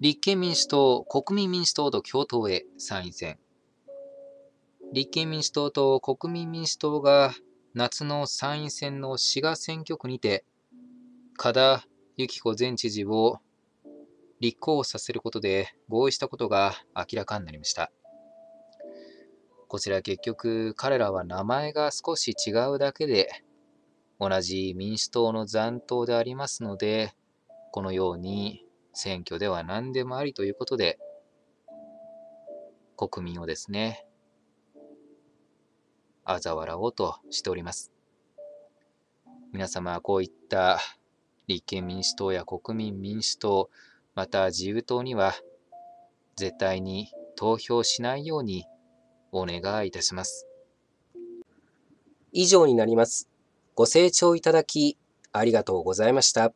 立憲民主党、国民民主党と共闘へ参院選。立憲民主党と国民民主党が夏の参院選の滋賀選挙区にて、加田幸子前知事を立候補させることで合意したことが明らかになりました。こちら結局彼らは名前が少し違うだけで同じ民主党の残党でありますのでこのように選挙では何でもありということで、国民をですね、嘲笑おうとしております。皆様はこういった立憲民主党や国民民主党、また自由党には絶対に投票しないようにお願いいたします。以上になります。ご清聴いただきありがとうございました。